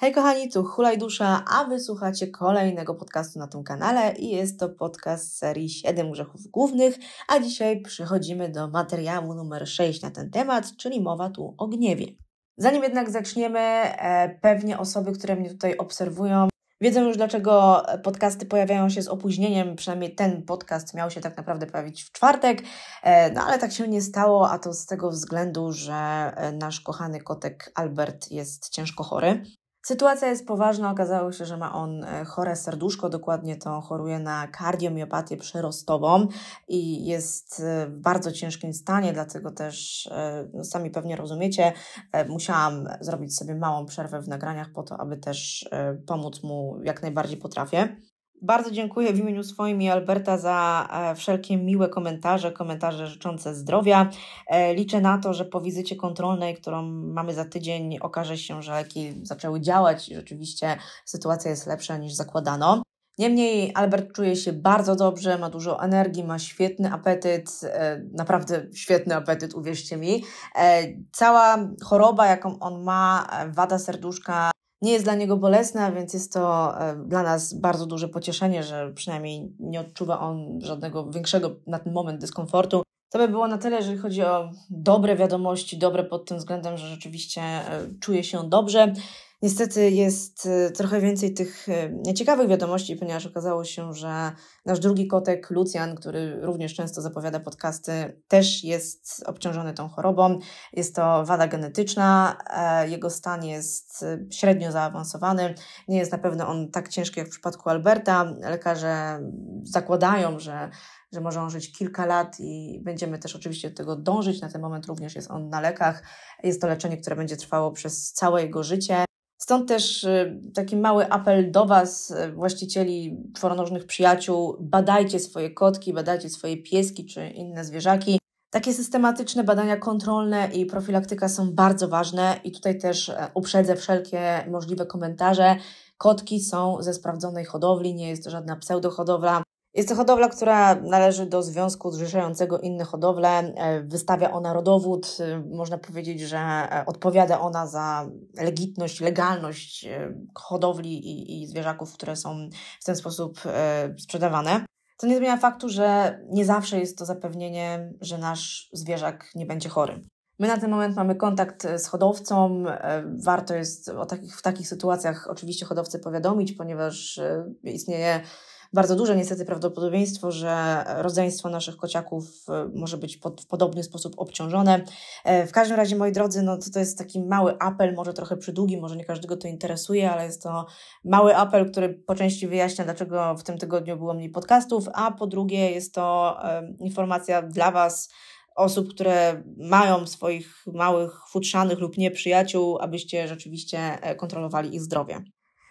Hej kochani, tu Hulaj Dusza, a wysłuchacie kolejnego podcastu na tym kanale i jest to podcast serii 7 grzechów głównych, a dzisiaj przechodzimy do materiału numer 6 na ten temat, czyli mowa tu o gniewie. Zanim jednak zaczniemy, e, pewnie osoby, które mnie tutaj obserwują, Wiedzą już, dlaczego podcasty pojawiają się z opóźnieniem. Przynajmniej ten podcast miał się tak naprawdę pojawić w czwartek, e, no ale tak się nie stało, a to z tego względu, że e, nasz kochany kotek Albert jest ciężko chory. Sytuacja jest poważna. Okazało się, że ma on e, chore serduszko, dokładnie to choruje na kardiomiopatię przerostową i jest e, w bardzo ciężkim stanie, dlatego też e, no sami pewnie rozumiecie, musiałam zrobić sobie małą przerwę w nagraniach po to, aby też pomóc mu jak najbardziej potrafię. Bardzo dziękuję w imieniu swoim i Alberta za e, wszelkie miłe komentarze, komentarze życzące zdrowia. E, liczę na to, że po wizycie kontrolnej, którą mamy za tydzień, okaże się, że leki zaczęły działać i rzeczywiście sytuacja jest lepsza niż zakładano. Niemniej Albert czuje się bardzo dobrze, ma dużo energii, ma świetny apetyt, e, naprawdę świetny apetyt, uwierzcie mi. Cała choroba, jaką on ma, wada serduszka, nie jest dla niego bolesna, więc jest to e, dla nas bardzo duże pocieszenie, że przynajmniej nie odczuwa on żadnego większego na ten moment dyskomfortu. To by było na tyle, jeżeli chodzi o dobre wiadomości, dobre pod tym względem, że rzeczywiście e, czuję się dobrze. Niestety jest e, trochę więcej tych nieciekawych wiadomości, ponieważ okazało się, że nasz drugi kotek, Lucjan, który również często zapowiada podcasty, też jest obciążony tą chorobą. Jest to wada genetyczna, e, jego stan jest średnio zaawansowany. Nie jest na pewno on tak ciężki jak w przypadku Alberta. Lekarze zakładają, że że może on żyć kilka lat i będziemy też oczywiście do tego dążyć. Na ten moment również jest on na lekach. Jest to leczenie, które będzie trwało przez całe jego życie. Stąd też y, taki mały apel do Was, y, właścicieli czworonożnych przyjaciół. Badajcie swoje kotki, badajcie swoje pieski czy inne zwierzaki. Takie systematyczne badania kontrolne i profilaktyka są bardzo ważne i tutaj też e, uprzedzę wszelkie możliwe komentarze. Kotki są ze sprawdzonej hodowli, nie jest to żadna pseudohodowla. Jest to hodowla, która należy do Związku Zrzeszającego Inne Hodowle. E, wystawia ona rodowód. E, można powiedzieć, że e, odpowiada ona za legitność, legalność hodowli i, i zwierzaków, które są w ten sposób sprzedawane. Co nie zmienia faktu, że nie zawsze jest to zapewnienie, że nasz zwierzak nie będzie chory. My na ten moment mamy kontakt z hodowcą. Warto jest o takich, w takich sytuacjach oczywiście hodowcę powiadomić, ponieważ istnieje bardzo duże niestety prawdopodobieństwo, że rodzeństwo naszych kociaków e, może być pod, w podobny sposób obciążone. E, w każdym razie, moi drodzy, no to, to jest taki mały apel, może trochę przydługi, może nie każdego to interesuje, ale jest to mały apel, który po części wyjaśnia, dlaczego w tym tygodniu było mniej podcastów, a po drugie jest to informacja dla Was, osób, które mają swoich małych, futrzanych lub nieprzyjaciół, abyście rzeczywiście e, kontrolowali ich zdrowie.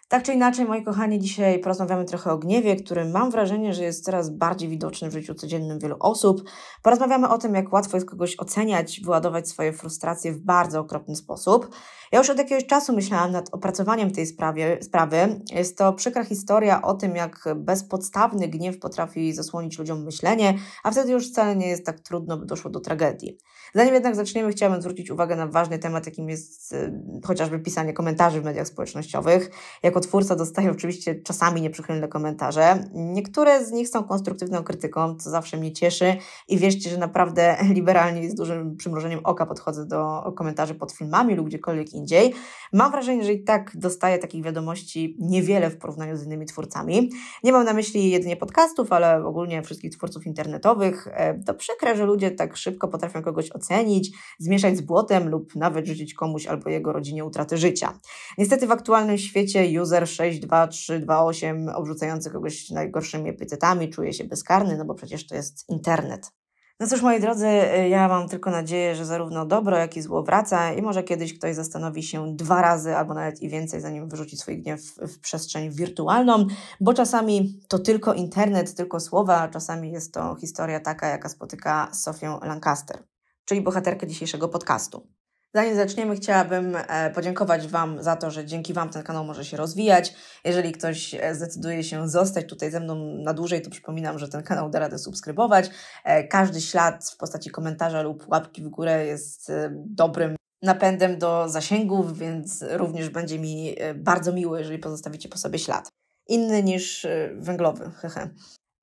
Tak czy inaczej, moi kochani, dzisiaj porozmawiamy trochę o gniewie, który mam wrażenie, że jest coraz bardziej widoczny w życiu codziennym wielu osób. Porozmawiamy o tym, jak łatwo jest kogoś oceniać, wyładować swoje frustracje w bardzo okropny sposób. Ja już od jakiegoś czasu myślałam nad opracowaniem tej sprawie, sprawy. Jest to przykra historia o tym, jak bezpodstawny gniew potrafi zasłonić ludziom myślenie, a wtedy już wcale nie jest tak trudno, by doszło do tragedii. Zanim jednak zaczniemy, chciałabym zwrócić uwagę na ważny temat, jakim jest y, chociażby pisanie komentarzy w mediach społecznościowych. Jako twórca dostaję oczywiście czasami nieprzychylne komentarze. Niektóre z nich są konstruktywną krytyką, co zawsze mnie cieszy i wierzcie, że naprawdę liberalnie i z dużym przymrożeniem oka podchodzę do komentarzy pod filmami lub gdziekolwiek indziej. Mam wrażenie, że i tak dostaję takich wiadomości niewiele w porównaniu z innymi twórcami. Nie mam na myśli jedynie podcastów, ale ogólnie wszystkich twórców internetowych. E, to przykre, że ludzie tak szybko potrafią kogoś ocenić, zmieszać z błotem lub nawet życzyć komuś albo jego rodzinie utraty życia. Niestety w aktualnym świecie user 62328 obrzucający kogoś najgorszymi epitetami czuje się bezkarny, no bo przecież to jest internet. No cóż, moi drodzy, ja mam tylko nadzieję, że zarówno dobro, jak i zło wraca i może kiedyś ktoś zastanowi się dwa razy albo nawet i więcej, zanim wyrzuci swój gniew w przestrzeń wirtualną, bo czasami to tylko internet, tylko słowa, a czasami jest to historia taka, jaka spotyka Sofię Lancaster czyli bohaterkę dzisiejszego podcastu. Zanim zaczniemy, chciałabym e, podziękować Wam za to, że dzięki Wam ten kanał może się rozwijać. Jeżeli ktoś e, zdecyduje się zostać tutaj ze mną na dłużej, to przypominam, że ten kanał da radę subskrybować. E, każdy ślad w postaci komentarza lub łapki w górę jest dobrym napędem do zasięgów, więc również będzie mi bardzo miło, jeżeli pozostawicie po sobie ślad. Inny niż węglowy, hehe.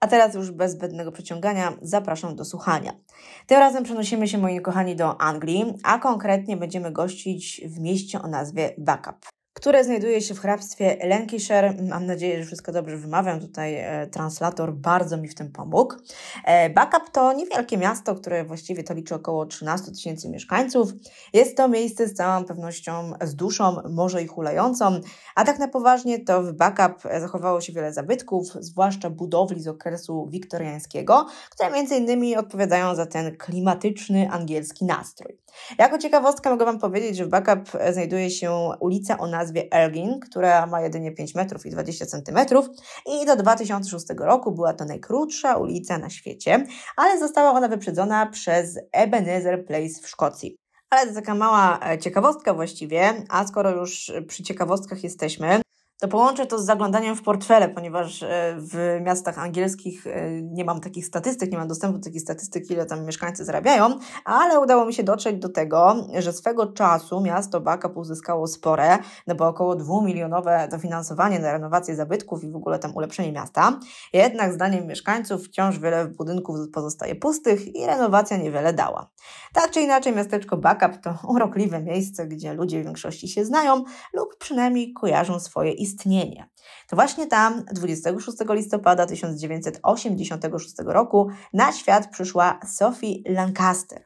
A teraz już bez zbędnego przeciągania zapraszam do słuchania. Tym razem przenosimy się, moi kochani, do Anglii, a konkretnie będziemy gościć w mieście o nazwie Backup które znajduje się w hrabstwie Lancashire. Mam nadzieję, że wszystko dobrze wymawiam. Tutaj e, translator bardzo mi w tym pomógł. E, Backup to niewielkie miasto, które właściwie to liczy około 13 tysięcy mieszkańców. Jest to miejsce z całą pewnością z duszą, może i hulającą, a tak na poważnie to w Backup e, zachowało się wiele zabytków, zwłaszcza budowli z okresu wiktoriańskiego, które między innymi odpowiadają za ten klimatyczny angielski nastrój. Jako ciekawostkę mogę Wam powiedzieć, że w backup e, znajduje się ulica o nazwie Ergin, która ma jedynie 5 metrów i 20 centymetrów i do 2006 roku była to najkrótsza ulica na świecie, ale została ona wyprzedzona przez Ebenezer Place w Szkocji. Ale to taka mała e, ciekawostka właściwie, a skoro już przy ciekawostkach jesteśmy, to połączę to z zaglądaniem w portfele, ponieważ e, w miastach angielskich e, nie mam takich statystyk, nie mam dostępu do takich statystyk, ile tam mieszkańcy zarabiają, ale udało mi się dotrzeć do tego, że swego czasu miasto Backup uzyskało spore, no bo około dwumilionowe dofinansowanie na renowację zabytków i w ogóle tam ulepszenie miasta. Jednak zdaniem mieszkańców wciąż wiele budynków pozostaje pustych i renowacja niewiele dała. Tak czy inaczej miasteczko Backup to urokliwe miejsce, gdzie ludzie w większości się znają lub przynajmniej kojarzą swoje istnienie istnienie. To właśnie tam 26 listopada 1986 roku na świat przyszła Sophie Lancaster,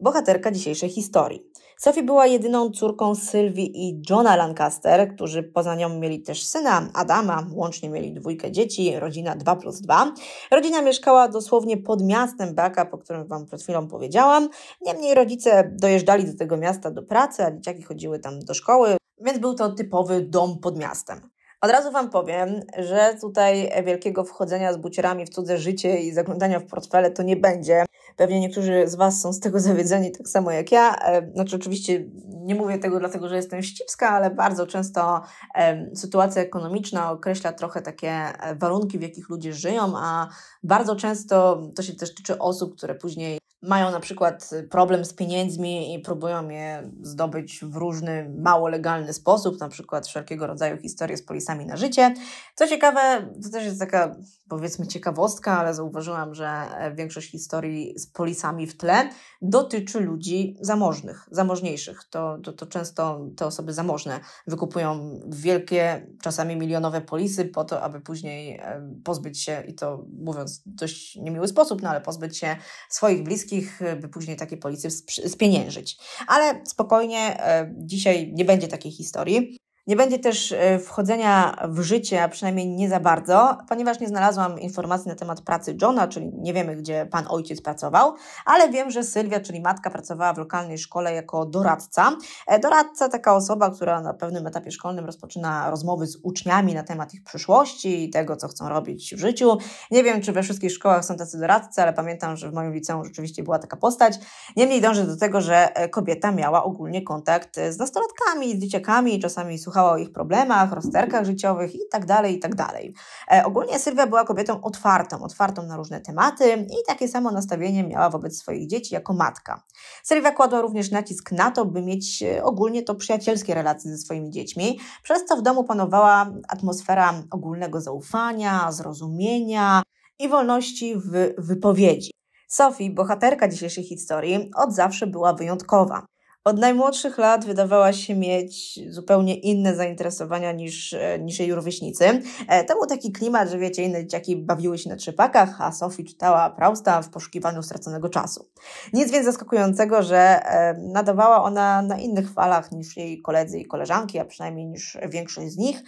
bohaterka dzisiejszej historii. Sophie była jedyną córką Sylwii i Johna Lancaster, którzy poza nią mieli też syna Adama, łącznie mieli dwójkę dzieci, rodzina 2 plus 2. Rodzina mieszkała dosłownie pod miastem Baka, po którym Wam przed chwilą powiedziałam. Niemniej rodzice dojeżdżali do tego miasta do pracy, a dzieciaki chodziły tam do szkoły więc był to typowy dom pod miastem. Od razu Wam powiem, że tutaj wielkiego wchodzenia z bucierami w cudze życie i zaglądania w portfele to nie będzie. Pewnie niektórzy z Was są z tego zawiedzeni tak samo jak ja. E, znaczy oczywiście nie mówię tego dlatego, że jestem ścipska, ale bardzo często e, sytuacja ekonomiczna określa trochę takie e, warunki, w jakich ludzie żyją, a bardzo często to się też tyczy osób, które później mają na przykład y, problem z pieniędzmi i próbują je zdobyć w różny, mało legalny sposób, na przykład wszelkiego rodzaju historie z polisami na życie. Co ciekawe, to też jest taka powiedzmy ciekawostka, ale zauważyłam, że e, większość historii z polisami w tle dotyczy ludzi zamożnych, zamożniejszych. To, to, to często te osoby zamożne wykupują wielkie, czasami milionowe polisy po to, aby później e, pozbyć się, i to mówiąc w dość niemiły sposób, no ale pozbyć się swoich bliskich, by później takie polisy spieniężyć. Ale spokojnie, e, dzisiaj nie będzie takiej historii. Nie będzie też e, wchodzenia w życie, a przynajmniej nie za bardzo, ponieważ nie znalazłam informacji na temat pracy Johna, czyli nie wiemy, gdzie pan ojciec pracował, ale wiem, że Sylwia, czyli matka, pracowała w lokalnej szkole jako doradca. E, doradca taka osoba, która na pewnym etapie szkolnym rozpoczyna rozmowy z uczniami na temat ich przyszłości i tego, co chcą robić w życiu. Nie wiem, czy we wszystkich szkołach są tacy doradcy, ale pamiętam, że w moim liceum rzeczywiście była taka postać. Niemniej dążę do tego, że e, kobieta miała ogólnie kontakt z nastolatkami, z dzieciakami, czasami słuchała słuchała o ich problemach, rozterkach życiowych i tak dalej, i tak dalej. E, ogólnie Sylwia była kobietą otwartą, otwartą na różne tematy i takie samo nastawienie miała wobec swoich dzieci jako matka. Sylwia kładła również nacisk na to, by mieć e, ogólnie to przyjacielskie relacje ze swoimi dziećmi, przez co w domu panowała atmosfera ogólnego zaufania, zrozumienia i wolności w wypowiedzi. Sophie, bohaterka dzisiejszej historii, od zawsze była wyjątkowa. Od najmłodszych lat wydawała się mieć zupełnie inne zainteresowania niż, e, niż jej rówieśnicy. E, to był taki klimat, że wiecie, inne dzieciaki bawiły się na trzepakach, a Sophie czytała Prausta w poszukiwaniu straconego czasu. Nic więc zaskakującego, że e, nadawała ona na innych falach niż jej koledzy i koleżanki, a przynajmniej niż większość z nich.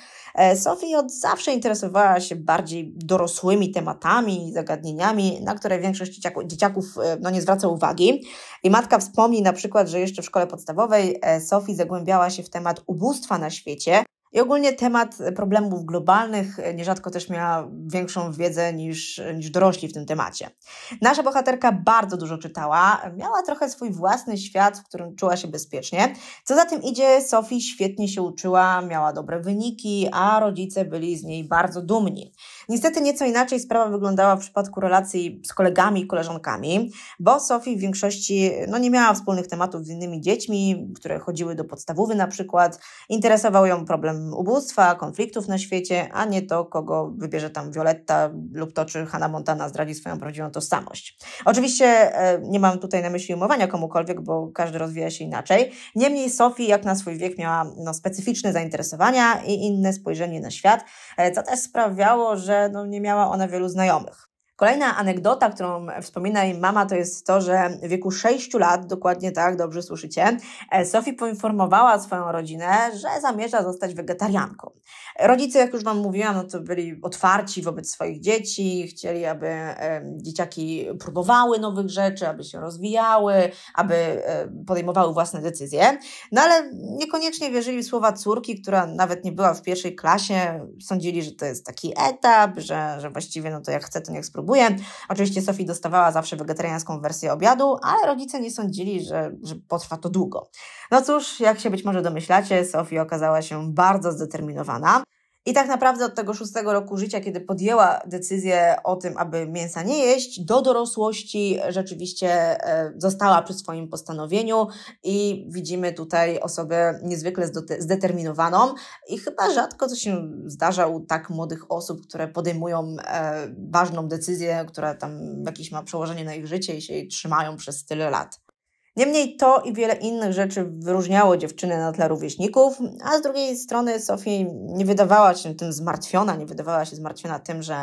Sophie od zawsze interesowała się bardziej dorosłymi tematami i zagadnieniami, na które większość dzieciaków, dzieciaków no, nie zwraca uwagi. I matka wspomni na przykład, że jeszcze w szkole szkole podstawowej e, Sofii zagłębiała się w temat ubóstwa na świecie i ogólnie temat problemów globalnych e, nierzadko też miała większą wiedzę niż, niż dorośli w tym temacie. Nasza bohaterka bardzo dużo czytała, miała trochę swój własny świat, w którym czuła się bezpiecznie. Co za tym idzie, Sofii świetnie się uczyła, miała dobre wyniki, a rodzice byli z niej bardzo dumni. Niestety nieco inaczej sprawa wyglądała w przypadku relacji z kolegami i koleżankami, bo Sophie w większości no, nie miała wspólnych tematów z innymi dziećmi, które chodziły do podstawowy na przykład. Interesował ją problem ubóstwa, konfliktów na świecie, a nie to, kogo wybierze tam Violetta lub to, czy Hannah Montana zdradzi swoją prawdziwą tożsamość. Oczywiście e, nie mam tutaj na myśli umowania komukolwiek, bo każdy rozwija się inaczej. Niemniej Sophie jak na swój wiek miała no, specyficzne zainteresowania i inne spojrzenie na świat, e, co też sprawiało, że no, nie miała ona wielu znajomych. Kolejna anegdota, którą wspomina jej mama, to jest to, że w wieku 6 lat, dokładnie tak, dobrze słyszycie, e, Sophie poinformowała swoją rodzinę, że zamierza zostać wegetarianką. Rodzice, jak już Wam mówiłam, no to byli otwarci wobec swoich dzieci, chcieli, aby e, dzieciaki próbowały nowych rzeczy, aby się rozwijały, aby e, podejmowały własne decyzje, no ale niekoniecznie wierzyli w słowa córki, która nawet nie była w pierwszej klasie, sądzili, że to jest taki etap, że, że właściwie no to jak chce, to niech spróbuje spróbuję. Oczywiście Sofii dostawała zawsze wegetariańską wersję obiadu, ale rodzice nie sądzili, że, że potrwa to długo. No cóż, jak się być może domyślacie, Sofii okazała się bardzo zdeterminowana. I tak naprawdę od tego szóstego roku życia, kiedy podjęła decyzję o tym, aby mięsa nie jeść, do dorosłości rzeczywiście e, została przy swoim postanowieniu i widzimy tutaj osobę niezwykle zdeterminowaną i chyba rzadko co się zdarza u tak młodych osób, które podejmują e, ważną decyzję, która tam jakieś ma przełożenie na ich życie i się jej trzymają przez tyle lat. Niemniej to i wiele innych rzeczy wyróżniało dziewczynę na tle rówieśników, a z drugiej strony Sofii nie wydawała się tym zmartwiona, nie wydawała się zmartwiona tym, że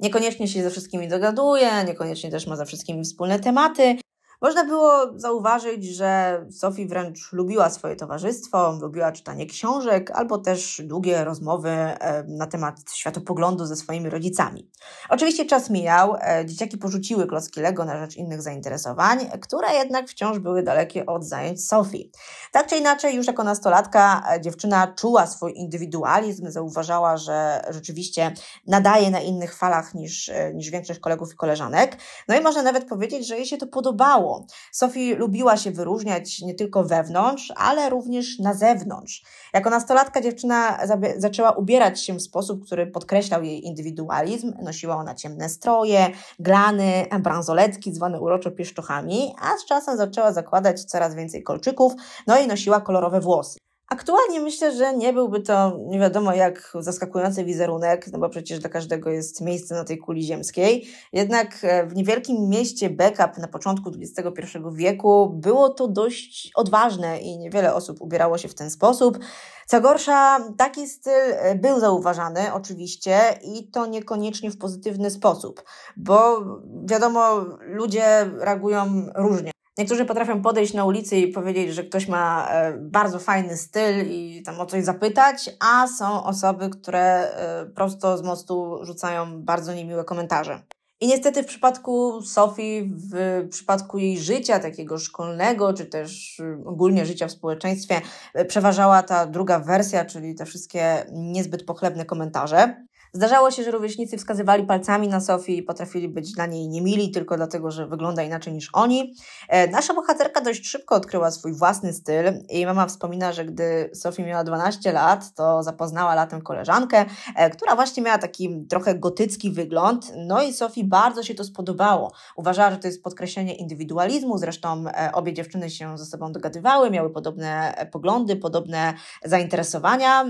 niekoniecznie się ze wszystkimi dogaduje, niekoniecznie też ma ze wszystkimi wspólne tematy, można było zauważyć, że Sofi wręcz lubiła swoje towarzystwo, lubiła czytanie książek albo też długie rozmowy e, na temat światopoglądu ze swoimi rodzicami. Oczywiście czas mijał, e, dzieciaki porzuciły klocki Lego na rzecz innych zainteresowań, które jednak wciąż były dalekie od zajęć Sofi. Tak czy inaczej, już jako nastolatka e, dziewczyna czuła swój indywidualizm, zauważała, że rzeczywiście nadaje na innych falach niż, niż większość kolegów i koleżanek. No i można nawet powiedzieć, że jej się to podobało stało. Sophie lubiła się wyróżniać nie tylko wewnątrz, ale również na zewnątrz. Jako nastolatka dziewczyna zaczęła ubierać się w sposób, który podkreślał jej indywidualizm. Nosiła ona ciemne stroje, glany, bransoletki zwane uroczo pieszczochami, a z czasem zaczęła zakładać coraz więcej kolczyków, no i nosiła kolorowe włosy. Aktualnie myślę, że nie byłby to nie wiadomo jak zaskakujący wizerunek, no bo przecież dla każdego jest miejsce na tej kuli ziemskiej. Jednak e, w niewielkim mieście Backup na początku XXI wieku było to dość odważne i niewiele osób ubierało się w ten sposób. Co gorsza, taki styl e, był zauważany oczywiście i to niekoniecznie w pozytywny sposób, bo wiadomo, ludzie reagują różnie. Niektórzy potrafią podejść na ulicy i powiedzieć, że ktoś ma e, bardzo fajny styl i tam o coś zapytać, a są osoby, które e, prosto z mostu rzucają bardzo niemiłe komentarze. I niestety w przypadku Sofii, w przypadku jej życia takiego szkolnego, czy też y, ogólnie życia w społeczeństwie, e, przeważała ta druga wersja, czyli te wszystkie niezbyt pochlebne komentarze. Zdarzało się, że rówieśnicy wskazywali palcami na Sofii, i potrafili być dla niej niemili tylko dlatego, że wygląda inaczej niż oni. E, nasza bohaterka dość szybko odkryła swój własny styl. Jej mama wspomina, że gdy Sofii miała 12 lat, to zapoznała latem koleżankę, e, która właśnie miała taki trochę gotycki wygląd. No i Sofii bardzo się to spodobało. Uważała, że to jest podkreślenie indywidualizmu. Zresztą e, obie dziewczyny się ze sobą dogadywały, miały podobne poglądy, podobne zainteresowania.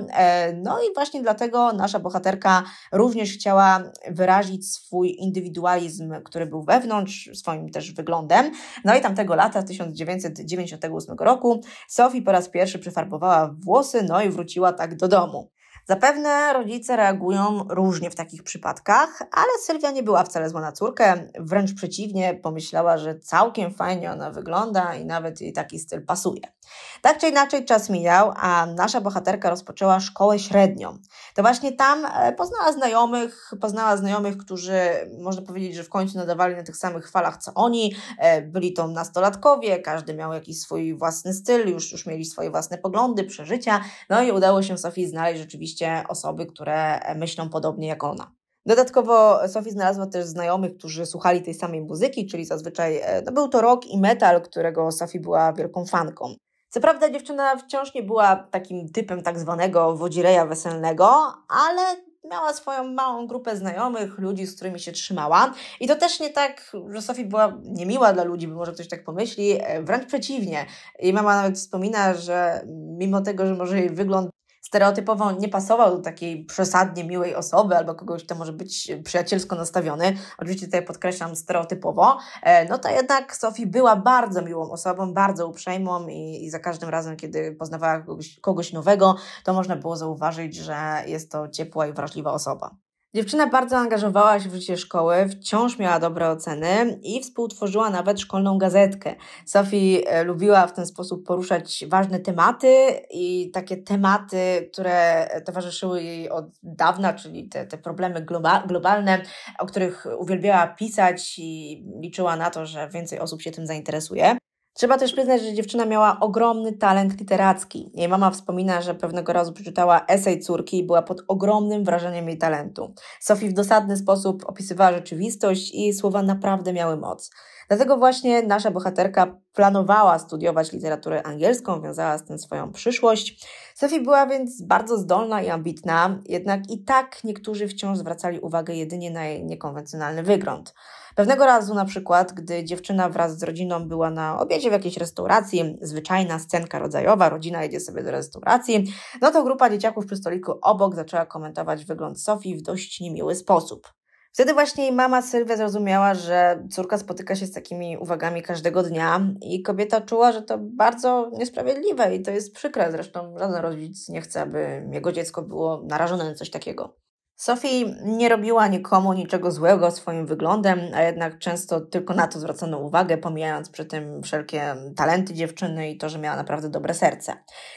No i właśnie dlatego nasza bohaterka również chciała wyrazić swój indywidualizm, który był wewnątrz, swoim też wyglądem. No i tamtego lata, 1998 roku, Sophie po raz pierwszy przefarbowała włosy, no i wróciła tak do domu. Zapewne rodzice reagują różnie w takich przypadkach, ale Sylwia nie była wcale zła na córkę, wręcz przeciwnie, pomyślała, że całkiem fajnie ona wygląda i nawet jej taki styl pasuje. Tak czy inaczej czas mijał, a nasza bohaterka rozpoczęła szkołę średnią. To właśnie tam e, poznała znajomych, poznała znajomych, którzy można powiedzieć, że w końcu nadawali na tych samych falach co oni, e, byli to nastolatkowie, każdy miał jakiś swój własny styl, już, już mieli swoje własne poglądy, przeżycia, no i udało się Sofii znaleźć rzeczywiście oczywiście osoby, które e, myślą podobnie jak ona. Dodatkowo Sophie znalazła też znajomych, którzy słuchali tej samej muzyki, czyli zazwyczaj e, no był to rock i metal, którego Sophie była wielką fanką. Co prawda dziewczyna wciąż nie była takim typem tak zwanego wodzireja weselnego, ale miała swoją małą grupę znajomych, ludzi, z którymi się trzymała. I to też nie tak, że Sophie była niemiła dla ludzi, bo może ktoś tak pomyśli, e, wręcz przeciwnie. Jej mama nawet wspomina, że mimo tego, że może jej wygląd stereotypowo nie pasował do takiej przesadnie miłej osoby albo kogoś, kto może być przyjacielsko nastawiony, oczywiście tutaj podkreślam stereotypowo, e, no to jednak Sophie była bardzo miłą osobą, bardzo uprzejmą i, i za każdym razem, kiedy poznawała kogoś, kogoś nowego, to można było zauważyć, że jest to ciepła i wrażliwa osoba. Dziewczyna bardzo angażowała się w życie szkoły, wciąż miała dobre oceny i współtworzyła nawet szkolną gazetkę. Sophie e, lubiła w ten sposób poruszać ważne tematy i takie tematy, które towarzyszyły jej od dawna, czyli te, te problemy globa globalne, o których uwielbiała pisać i liczyła na to, że więcej osób się tym zainteresuje. Trzeba też przyznać, że dziewczyna miała ogromny talent literacki. Jej mama wspomina, że pewnego razu przeczytała esej córki i była pod ogromnym wrażeniem jej talentu. Sophie w dosadny sposób opisywała rzeczywistość i jej słowa naprawdę miały moc. Dlatego właśnie nasza bohaterka planowała studiować literaturę angielską, wiązała z tym swoją przyszłość. Sophie była więc bardzo zdolna i ambitna, jednak i tak niektórzy wciąż zwracali uwagę jedynie na jej niekonwencjonalny wygląd. Pewnego razu na przykład, gdy dziewczyna wraz z rodziną była na obiedzie w jakiejś restauracji, zwyczajna scenka rodzajowa, rodzina jedzie sobie do restauracji, no to grupa dzieciaków przy stoliku obok zaczęła komentować wygląd Sofii w dość niemiły sposób. Wtedy właśnie jej mama Sylwia zrozumiała, że córka spotyka się z takimi uwagami każdego dnia i kobieta czuła, że to bardzo niesprawiedliwe i to jest przykre. Zresztą żaden rodzic nie chce, aby jego dziecko było narażone na coś takiego. Sophie nie robiła nikomu niczego złego swoim wyglądem, a jednak często tylko na to zwracano uwagę, pomijając przy tym wszelkie talenty dziewczyny i to, że miała naprawdę dobre serce.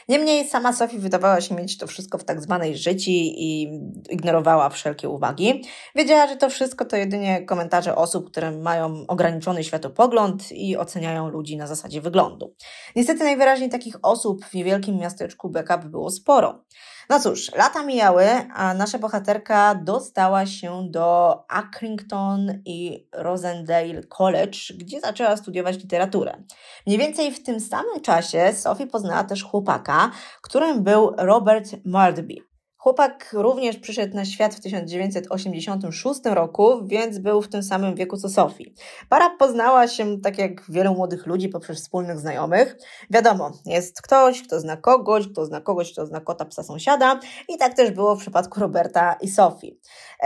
Niemniej sama Sophie wydawała się mieć to wszystko w tak zwanej życi i ignorowała wszelkie uwagi. Wiedziała, że to wszystko to jedynie komentarze osób, które mają ograniczony światopogląd i oceniają ludzi na zasadzie wyglądu. Niestety najwyraźniej takich osób w niewielkim miasteczku Backup było sporo. No cóż, lata mijały, a nasza bohaterka dostała się do Accrington i Rosendale College, gdzie zaczęła studiować literaturę. Mniej więcej w tym samym czasie Sophie poznała też chłopaka, którym był Robert Mardby. Chłopak również przyszedł na świat w 1986 roku, więc był w tym samym wieku co Sophie. Para poznała się, tak jak wielu młodych ludzi, poprzez wspólnych znajomych. Wiadomo, jest ktoś, kto zna kogoś, kto zna kogoś, kto zna kota, psa, sąsiada i tak też było w przypadku Roberta i Sophie.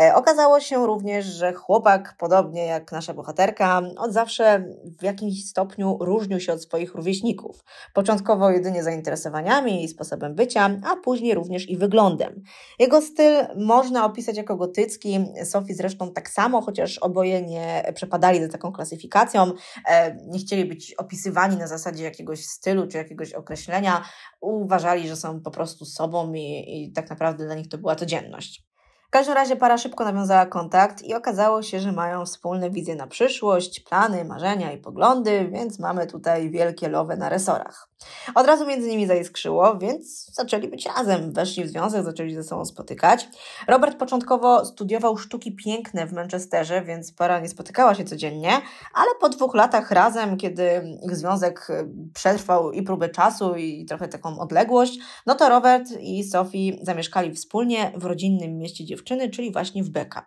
E, okazało się również, że chłopak, podobnie jak nasza bohaterka, od zawsze w jakimś stopniu różnił się od swoich rówieśników. Początkowo jedynie zainteresowaniami i sposobem bycia, a później również i wyglądem. Jego styl można opisać jako gotycki, Sophie zresztą tak samo, chociaż oboje nie przepadali za taką klasyfikacją, e, nie chcieli być opisywani na zasadzie jakiegoś stylu czy jakiegoś określenia, uważali, że są po prostu sobą i, i tak naprawdę dla nich to była codzienność. W każdym razie para szybko nawiązała kontakt i okazało się, że mają wspólne wizje na przyszłość, plany, marzenia i poglądy, więc mamy tutaj wielkie lowe na resorach. Od razu między nimi zaiskrzyło, więc zaczęli być razem, weszli w związek, zaczęli ze sobą spotykać. Robert początkowo studiował sztuki piękne w Manchesterze, więc para nie spotykała się codziennie, ale po dwóch latach razem, kiedy ich związek e, przetrwał i próbę czasu, i trochę taką odległość, no to Robert i Sophie zamieszkali wspólnie w rodzinnym mieście dziewczyn dziewczyny, czyli właśnie w backup.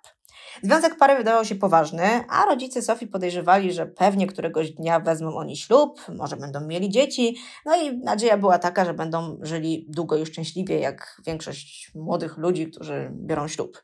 Związek pary wydawał się poważny, a rodzice Sofii podejrzewali, że pewnie któregoś dnia wezmą oni ślub, może będą mieli dzieci, no i nadzieja była taka, że będą żyli długo i szczęśliwie, jak większość młodych ludzi, którzy biorą ślub.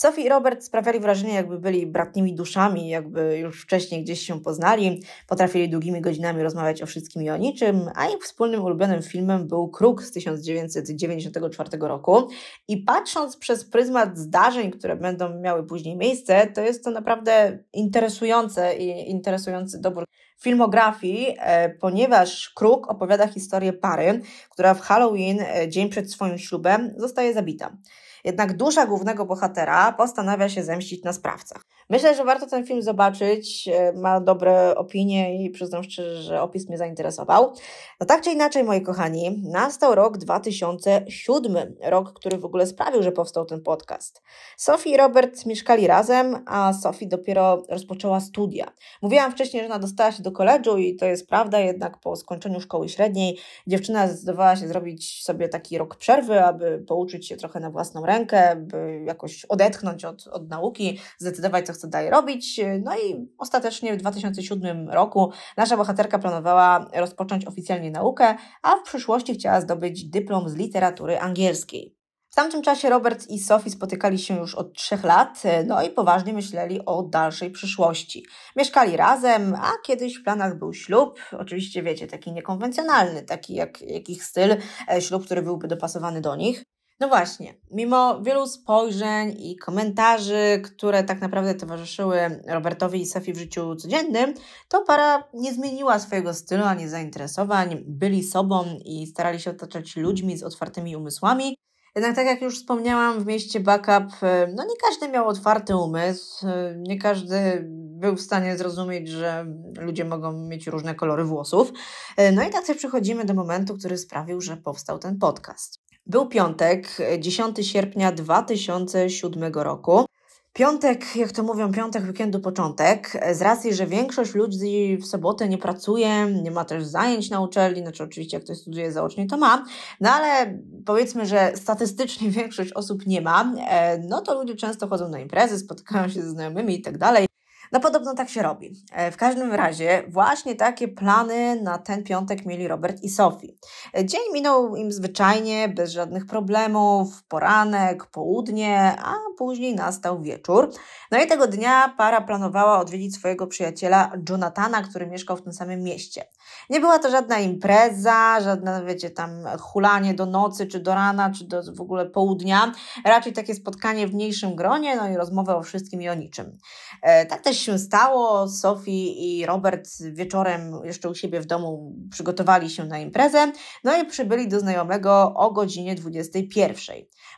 Sophie i Robert sprawiali wrażenie, jakby byli bratnimi duszami, jakby już wcześniej gdzieś się poznali, potrafili długimi godzinami rozmawiać o wszystkim i o niczym, a ich wspólnym ulubionym filmem był Kruk z 1994 roku. I patrząc przez pryzmat zdarzeń, które będą miały później miejsce, to jest to naprawdę interesujące i interesujący dobór filmografii, e, ponieważ Kruk opowiada historię pary, która w Halloween, e, dzień przed swoim ślubem, zostaje zabita. Jednak dusza głównego bohatera postanawia się zemścić na sprawcach. Myślę, że warto ten film zobaczyć. E, ma dobre opinie i przyznam szczerze, że opis mnie zainteresował. No tak czy inaczej, moi kochani, nastał rok 2007, rok, który w ogóle sprawił, że powstał ten podcast. Sophie i Robert mieszkali razem, a Sophie dopiero rozpoczęła studia. Mówiłam wcześniej, że ona dostała się do koledżu i to jest prawda, jednak po skończeniu szkoły średniej dziewczyna zdecydowała się zrobić sobie taki rok przerwy, aby pouczyć się trochę na własną rękę, by jakoś odetchnąć od, od nauki, zdecydować, co chce dalej robić. No i ostatecznie w 2007 roku nasza bohaterka planowała rozpocząć oficjalnie naukę, a w przyszłości chciała zdobyć dyplom z literatury angielskiej. W tamtym czasie Robert i Sophie spotykali się już od trzech lat, no i poważnie myśleli o dalszej przyszłości. Mieszkali razem, a kiedyś w planach był ślub, oczywiście wiecie, taki niekonwencjonalny, taki jak, ich styl, e, ślub, który byłby dopasowany do nich. No właśnie, mimo wielu spojrzeń i komentarzy, które tak naprawdę towarzyszyły Robertowi i Safi w życiu codziennym, to para nie zmieniła swojego stylu ani zainteresowań, byli sobą i starali się otaczać ludźmi z otwartymi umysłami. Jednak tak jak już wspomniałam, w mieście Backup y, no nie każdy miał otwarty umysł, y, nie każdy był w stanie zrozumieć, że ludzie mogą mieć różne kolory włosów. Y, no i tak też przechodzimy do momentu, który sprawił, że powstał ten podcast. Był piątek, 10 e, sierpnia 2007 roku. Piątek, jak to mówią, piątek weekendu początek. E, z racji, że większość ludzi w sobotę nie pracuje, nie ma też zajęć na uczelni, znaczy oczywiście jak ktoś studiuje zaocznie, to ma, no ale powiedzmy, że statystycznie większość osób nie ma, e, no to ludzie często chodzą na imprezy, spotykają się ze znajomymi i tak dalej. No podobno tak się robi. E, w każdym razie właśnie takie plany na ten piątek mieli Robert i Sophie. E, dzień minął im zwyczajnie, bez żadnych problemów, poranek, południe, a później nastał wieczór. No i tego dnia para planowała odwiedzić swojego przyjaciela Jonathana, który mieszkał w tym samym mieście. Nie była to żadna impreza, żadne wiecie, tam hulanie do nocy, czy do rana, czy do w ogóle południa. Raczej takie spotkanie w mniejszym gronie, no i rozmowę o wszystkim i o niczym. E, tak też się stało, Sophie i Robert wieczorem jeszcze u siebie w domu przygotowali się na imprezę, no i przybyli do znajomego o godzinie 21.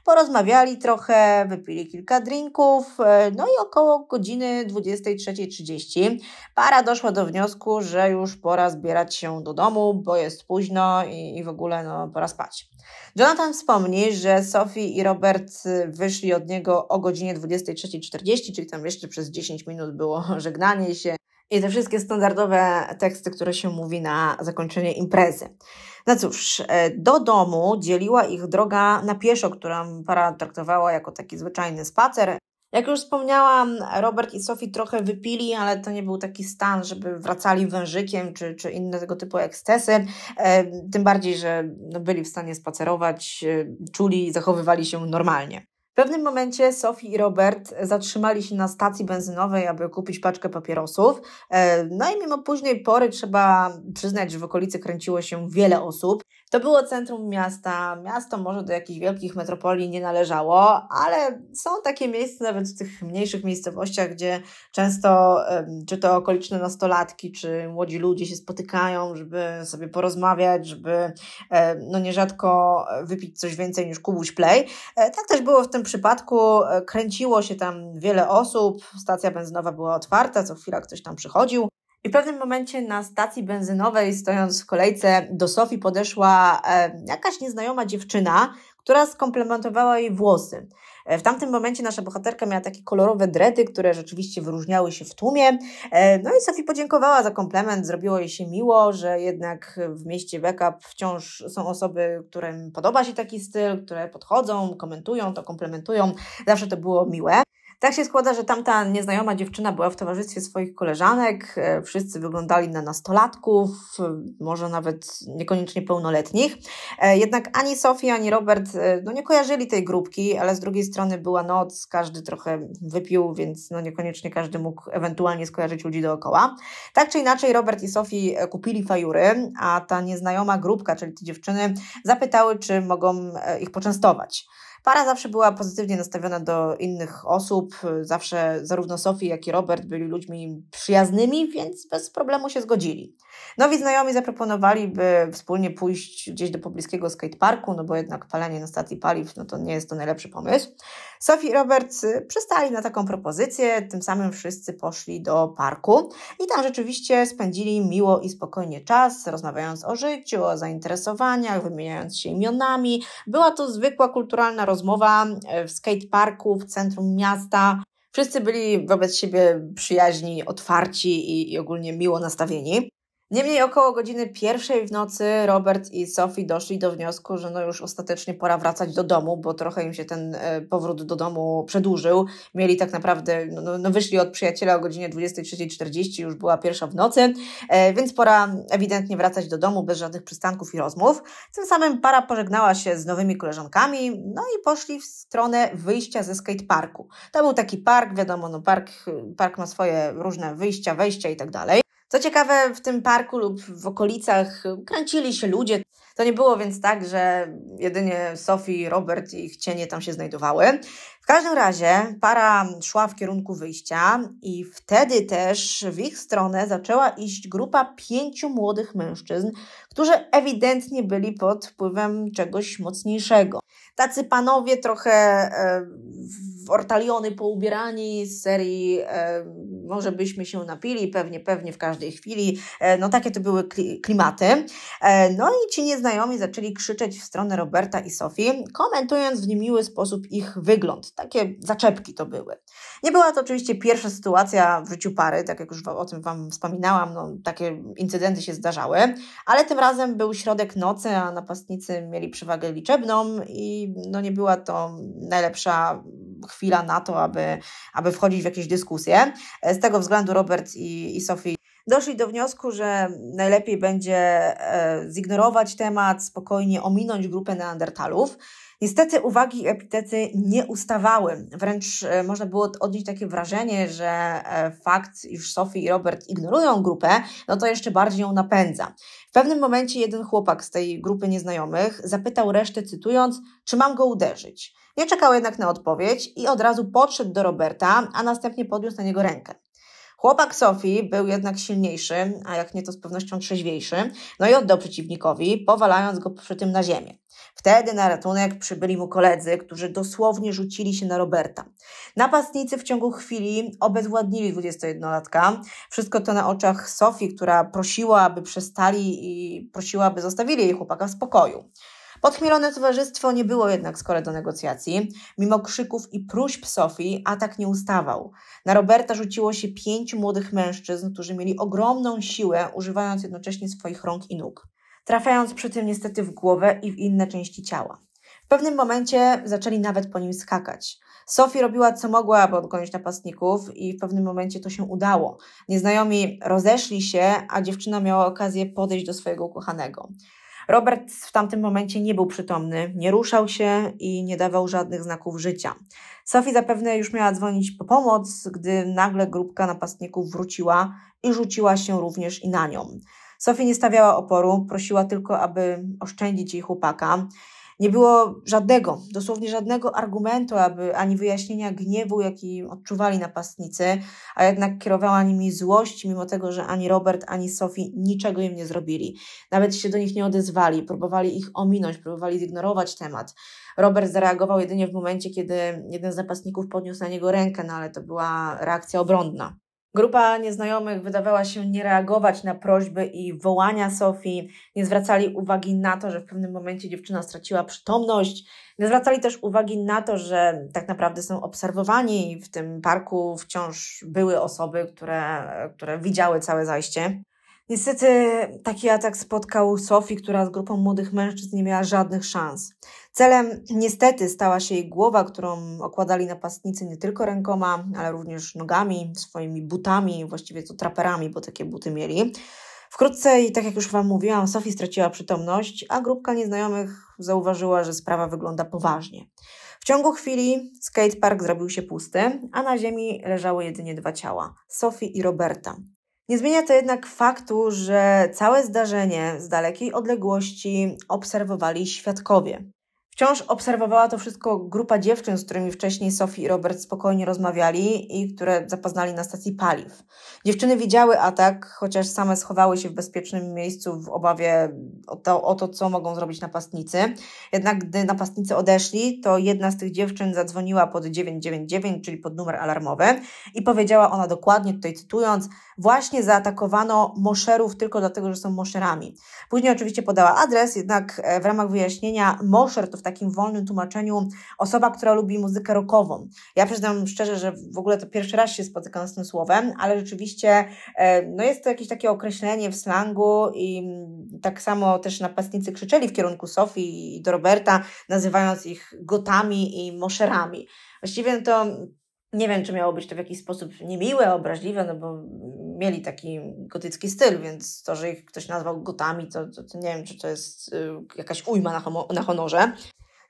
Porozmawiali trochę, wypili kilka drinków, e, no i około godziny 23.30 para doszła do wniosku, że już pora zbierać się do domu, bo jest późno i, i w ogóle no, pora spać. Jonathan wspomni, że Sophie i Robert y, wyszli od niego o godzinie 23.40, czyli tam jeszcze przez 10 minut było żegnanie się i te wszystkie standardowe teksty, które się mówi na zakończenie imprezy. No cóż, e, do domu dzieliła ich droga na pieszo, którą para traktowała jako taki zwyczajny spacer. Jak już wspomniałam, Robert i Sophie trochę wypili, ale to nie był taki stan, żeby wracali wężykiem czy, czy inne tego typu ekscesy. E, tym bardziej, że no, byli w stanie spacerować, e, czuli i zachowywali się normalnie. W pewnym momencie Sophie i Robert zatrzymali się na stacji benzynowej, aby kupić paczkę papierosów. E, no i mimo późnej pory trzeba przyznać, że w okolicy kręciło się wiele osób. To było centrum miasta. Miasto może do jakichś wielkich metropolii nie należało, ale są takie miejsca nawet w tych mniejszych miejscowościach, gdzie często czy to okoliczne nastolatki, czy młodzi ludzie się spotykają, żeby sobie porozmawiać, żeby e, no nierzadko wypić coś więcej niż kubuś play. E, tak też było w tym przypadku. E, kręciło się tam wiele osób, stacja benzynowa była otwarta, co chwila ktoś tam przychodził. I w pewnym momencie na stacji benzynowej, stojąc w kolejce, do Sofii podeszła e, jakaś nieznajoma dziewczyna, która skomplementowała jej włosy. E, w tamtym momencie nasza bohaterka miała takie kolorowe dredy, które rzeczywiście wyróżniały się w tłumie. E, no i Sofii podziękowała za komplement, zrobiło jej się miło, że jednak w mieście backup wciąż są osoby, którym podoba się taki styl, które podchodzą, komentują, to komplementują. Zawsze to było miłe. Tak się składa, że tamta nieznajoma dziewczyna była w towarzystwie swoich koleżanek, e, wszyscy wyglądali na nastolatków, e, może nawet niekoniecznie pełnoletnich. E, jednak ani Sofia, ani Robert no, nie kojarzyli tej grupki, ale z drugiej strony była noc, każdy trochę wypił, więc no, niekoniecznie każdy mógł ewentualnie skojarzyć ludzi dookoła. Tak czy inaczej, Robert i Sofii kupili fajury, a ta nieznajoma grupka, czyli te dziewczyny, zapytały, czy mogą ich poczęstować. Para zawsze była pozytywnie nastawiona do innych osób, zawsze zarówno Sophie, jak i Robert byli ludźmi przyjaznymi, więc bez problemu się zgodzili. Nowi znajomi zaproponowali, by wspólnie pójść gdzieś do pobliskiego skateparku, no bo jednak palenie na stacji paliw, no to nie jest to najlepszy pomysł. Sophie i Roberts y, przystali na taką propozycję, tym samym wszyscy poszli do parku i tam rzeczywiście spędzili miło i spokojnie czas, rozmawiając o życiu, o zainteresowaniach, wymieniając się imionami. Była to zwykła kulturalna rozmowa e, w skateparku w centrum miasta. Wszyscy byli wobec siebie przyjaźni, otwarci i, i ogólnie miło nastawieni. Niemniej około godziny pierwszej w nocy Robert i Sophie doszli do wniosku, że no już ostatecznie pora wracać do domu, bo trochę im się ten e, powrót do domu przedłużył. Mieli tak naprawdę, no, no, no wyszli od przyjaciela o godzinie 23.40, już była pierwsza w nocy, e, więc pora ewidentnie wracać do domu bez żadnych przystanków i rozmów. Tym samym para pożegnała się z nowymi koleżankami, no i poszli w stronę wyjścia ze skateparku. To był taki park, wiadomo, no park, park ma swoje różne wyjścia, wejścia i tak dalej. Co ciekawe, w tym parku lub w okolicach kręcili się ludzie. To nie było więc tak, że jedynie Sophie, Robert i ich cienie tam się znajdowały. W każdym razie para szła w kierunku wyjścia i wtedy też w ich stronę zaczęła iść grupa pięciu młodych mężczyzn, którzy ewidentnie byli pod wpływem czegoś mocniejszego. Tacy panowie trochę e, w ortaliony poubierani z serii e, może byśmy się napili, pewnie, pewnie w każdej chwili. E, no takie to były klimaty. E, no i ci nieznajomi zaczęli krzyczeć w stronę Roberta i Sofii, komentując w niemiły sposób ich wygląd. Takie zaczepki to były. Nie była to oczywiście pierwsza sytuacja w życiu pary, tak jak już o tym Wam wspominałam, no, takie incydenty się zdarzały, ale tym razem był środek nocy, a napastnicy mieli przewagę liczebną i no, nie była to najlepsza chwila na to, aby, aby wchodzić w jakieś dyskusje. Z tego względu Robert i, i Sophie doszli do wniosku, że najlepiej będzie e, zignorować temat, spokojnie ominąć grupę Neandertalów. Niestety uwagi i epitety nie ustawały. Wręcz e, można było odnieść takie wrażenie, że e, fakt, iż Sophie i Robert ignorują grupę, no to jeszcze bardziej ją napędza. W pewnym momencie jeden chłopak z tej grupy nieznajomych zapytał resztę, cytując: Czy mam go uderzyć? Nie czekał jednak na odpowiedź i od razu podszedł do Roberta, a następnie podniósł na niego rękę. Chłopak Sofii był jednak silniejszy, a jak nie to z pewnością trzeźwiejszy, no i oddał przeciwnikowi, powalając go przy tym na ziemię. Wtedy na ratunek przybyli mu koledzy, którzy dosłownie rzucili się na Roberta. Napastnicy w ciągu chwili obezwładnili 21-latka. Wszystko to na oczach Sofii, która prosiła, aby przestali i prosiła, aby zostawili jej chłopaka w spokoju. Podchmielone towarzystwo nie było jednak skore do negocjacji. Mimo krzyków i próśb Sofii atak nie ustawał. Na Roberta rzuciło się pięciu młodych mężczyzn, którzy mieli ogromną siłę, używając jednocześnie swoich rąk i nóg, trafiając przy tym niestety w głowę i w inne części ciała. W pewnym momencie zaczęli nawet po nim skakać. Sophie robiła co mogła, aby odgonić napastników, i w pewnym momencie to się udało. Nieznajomi rozeszli się, a dziewczyna miała okazję podejść do swojego ukochanego. Robert w tamtym momencie nie był przytomny, nie ruszał się i nie dawał żadnych znaków życia. Sophie zapewne już miała dzwonić po pomoc, gdy nagle grupka napastników wróciła i rzuciła się również i na nią. Sophie nie stawiała oporu, prosiła tylko, aby oszczędzić jej chłopaka nie było żadnego, dosłownie żadnego argumentu, aby ani wyjaśnienia gniewu, jaki odczuwali napastnicy, a jednak kierowała nimi złość, mimo tego, że ani Robert, ani Sophie niczego im nie zrobili. Nawet się do nich nie odezwali, próbowali ich ominąć, próbowali zignorować temat. Robert zareagował jedynie w momencie, kiedy jeden z napastników podniósł na niego rękę, no ale to była reakcja obronna. Grupa nieznajomych wydawała się nie reagować na prośby i wołania Sofii, nie zwracali uwagi na to, że w pewnym momencie dziewczyna straciła przytomność, nie zwracali też uwagi na to, że tak naprawdę są obserwowani. W tym parku wciąż były osoby, które, które widziały całe zajście. Niestety taki atak spotkał Sophie, która z grupą młodych mężczyzn nie miała żadnych szans. Celem niestety stała się jej głowa, którą okładali napastnicy nie tylko rękoma, ale również nogami, swoimi butami, właściwie to traperami, bo takie buty mieli. Wkrótce, i tak jak już Wam mówiłam, Sophie straciła przytomność, a grupka nieznajomych zauważyła, że sprawa wygląda poważnie. W ciągu chwili skatepark zrobił się pusty, a na ziemi leżały jedynie dwa ciała: Sofii i Roberta. Nie zmienia to jednak faktu, że całe zdarzenie z dalekiej odległości obserwowali świadkowie. Wciąż obserwowała to wszystko grupa dziewczyn, z którymi wcześniej Sophie i Robert spokojnie rozmawiali i które zapoznali na stacji paliw. Dziewczyny widziały atak, chociaż same schowały się w bezpiecznym miejscu w obawie o to, o to co mogą zrobić napastnicy. Jednak gdy napastnicy odeszli, to jedna z tych dziewczyn zadzwoniła pod 999, czyli pod numer alarmowy i powiedziała ona dokładnie, tutaj cytując, właśnie zaatakowano moszerów tylko dlatego, że są moszerami. Później oczywiście podała adres, jednak e, w ramach wyjaśnienia moszer to w takim takim wolnym tłumaczeniu osoba, która lubi muzykę rockową. Ja przyznam szczerze, że w ogóle to pierwszy raz się spotykam z tym słowem, ale rzeczywiście e, no jest to jakieś takie określenie w slangu i tak samo też napastnicy krzyczeli w kierunku Sofii i do Roberta, nazywając ich gotami i moszerami. Właściwie to nie wiem, czy miało być to w jakiś sposób niemiłe, obraźliwe, no bo mieli taki gotycki styl, więc to, że ich ktoś nazwał gotami, to, to, to nie wiem, czy to jest y, jakaś ujma na, homo, na honorze.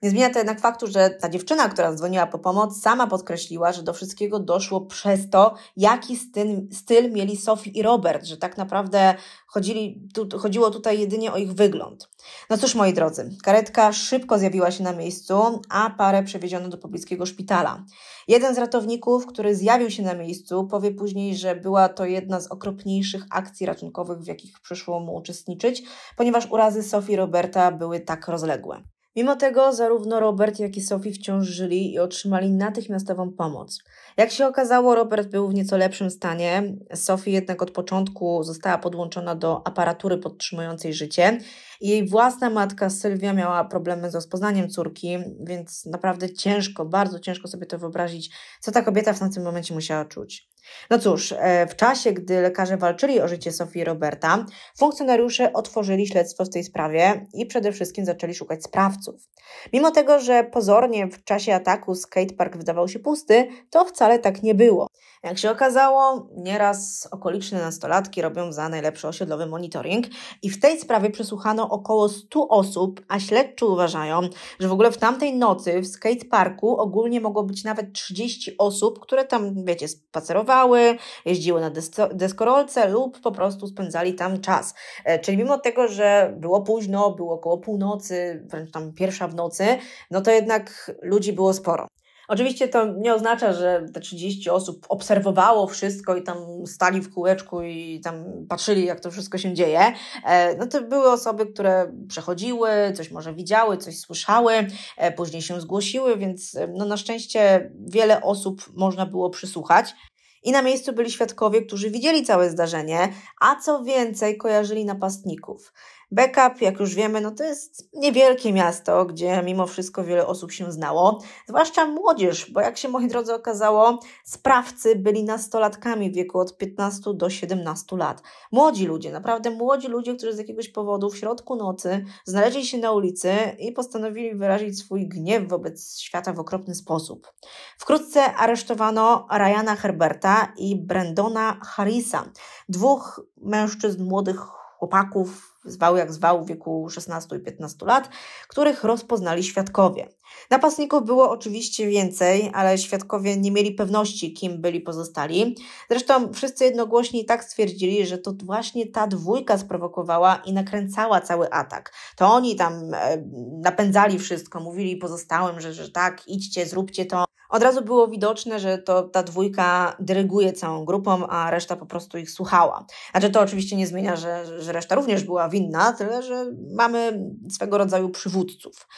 Nie zmienia to jednak faktu, że ta dziewczyna, która dzwoniła po pomoc, sama podkreśliła, że do wszystkiego doszło przez to, jaki styl, styl mieli Sophie i Robert, że tak naprawdę chodzili, tu, chodziło tutaj jedynie o ich wygląd. No cóż, moi drodzy, karetka szybko zjawiła się na miejscu, a parę przewieziono do pobliskiego szpitala. Jeden z ratowników, który zjawił się na miejscu, powie później, że była to jedna z okropniejszych akcji ratunkowych, w jakich przyszło mu uczestniczyć, ponieważ urazy Sophie i Roberta były tak rozległe. Mimo tego zarówno Robert, jak i Sophie wciąż żyli i otrzymali natychmiastową pomoc. Jak się okazało, Robert był w nieco lepszym stanie, Sophie jednak od początku została podłączona do aparatury podtrzymującej życie. Jej własna matka Sylwia miała problemy z rozpoznaniem córki, więc naprawdę ciężko, bardzo ciężko sobie to wyobrazić, co ta kobieta w tamtym momencie musiała czuć. No cóż, e, w czasie, gdy lekarze walczyli o życie Sofii i Roberta, funkcjonariusze otworzyli śledztwo w tej sprawie i przede wszystkim zaczęli szukać sprawców. Mimo tego, że pozornie w czasie ataku skatepark wydawał się pusty, to wcale tak nie było. Jak się okazało, nieraz okoliczne nastolatki robią za najlepszy osiedlowy monitoring i w tej sprawie przesłuchano około 100 osób, a śledczy uważają, że w ogóle w tamtej nocy w skateparku ogólnie mogło być nawet 30 osób, które tam, wiecie, spacerowały, pracowały, jeździły na deskorolce lub po prostu spędzali tam czas. E, czyli mimo tego, że było późno, było około północy, wręcz tam pierwsza w nocy, no to jednak ludzi było sporo. Oczywiście to nie oznacza, że te 30 osób obserwowało wszystko i tam stali w kółeczku i tam patrzyli, jak to wszystko się dzieje. E, no to były osoby, które przechodziły, coś może widziały, coś słyszały, e, później się zgłosiły, więc no na szczęście wiele osób można było przysłuchać. I na miejscu byli świadkowie, którzy widzieli całe zdarzenie, a co więcej, kojarzyli napastników. Backup, jak już wiemy, no to jest niewielkie miasto, gdzie mimo wszystko wiele osób się znało, zwłaszcza młodzież, bo jak się, moi drodzy, okazało, sprawcy byli nastolatkami w wieku od 15 do 17 lat. Młodzi ludzie, naprawdę młodzi ludzie, którzy z jakiegoś powodu w środku nocy znaleźli się na ulicy i postanowili wyrazić swój gniew wobec świata w okropny sposób. Wkrótce aresztowano Ryana Herberta i Brendona Harrisa, dwóch mężczyzn młodych chłopaków zwał jak zwał w wieku 16 i 15 lat, których rozpoznali świadkowie. Napastników było oczywiście więcej, ale świadkowie nie mieli pewności, kim byli pozostali. Zresztą wszyscy jednogłośnie i tak stwierdzili, że to właśnie ta dwójka sprowokowała i nakręcała cały atak. To oni tam e, napędzali wszystko, mówili pozostałym, że, że tak, idźcie, zróbcie to. Od razu było widoczne, że to ta dwójka dyryguje całą grupą, a reszta po prostu ich słuchała. Znaczy to oczywiście nie zmienia, że, że reszta również była winna, tyle że mamy swego rodzaju przywódców.